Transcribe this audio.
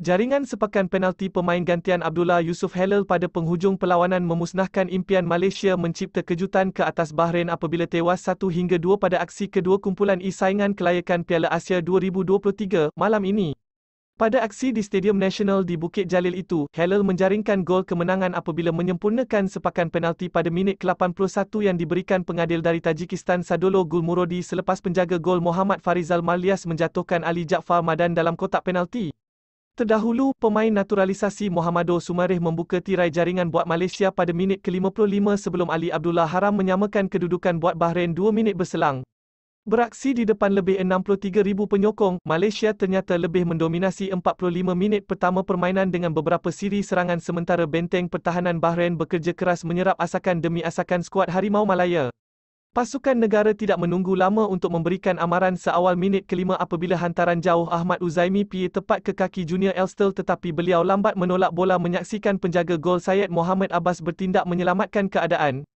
Jaringan sepakan penalti pemain gantian Abdullah Yusuf Halil pada penghujung perlawanan memusnahkan impian Malaysia mencipta kejutan ke atas Bahrain apabila tewas 1 hingga 2 pada aksi kedua kumpulan e-saingan kelayakan Piala Asia 2023 malam ini. Pada aksi di Stadium Nasional di Bukit Jalil itu, Halil menjaringkan gol kemenangan apabila menyempurnakan sepakan penalti pada minit ke-81 yang diberikan pengadil dari Tajikistan Sadolo Gulmurodi selepas penjaga gol Muhammad Farizal Malias menjatuhkan Ali Jaafar Madan dalam kotak penalti. Terdahulu, pemain naturalisasi Mohamado Sumareh membuka tirai jaringan buat Malaysia pada minit ke-55 sebelum Ali Abdullah Haram menyamakan kedudukan buat Bahrain dua minit berselang. Beraksi di depan lebih 63,000 penyokong, Malaysia ternyata lebih mendominasi 45 minit pertama permainan dengan beberapa siri serangan sementara benteng pertahanan Bahrain bekerja keras menyerap asakan demi asakan skuad Harimau Malaya. Pasukan negara tidak menunggu lama untuk memberikan amaran seawal minit kelima apabila hantaran jauh Ahmad Uzaimi pi tepat ke kaki Junior Elstel tetapi beliau lambat menolak bola menyaksikan penjaga gol Syed Mohamed Abbas bertindak menyelamatkan keadaan.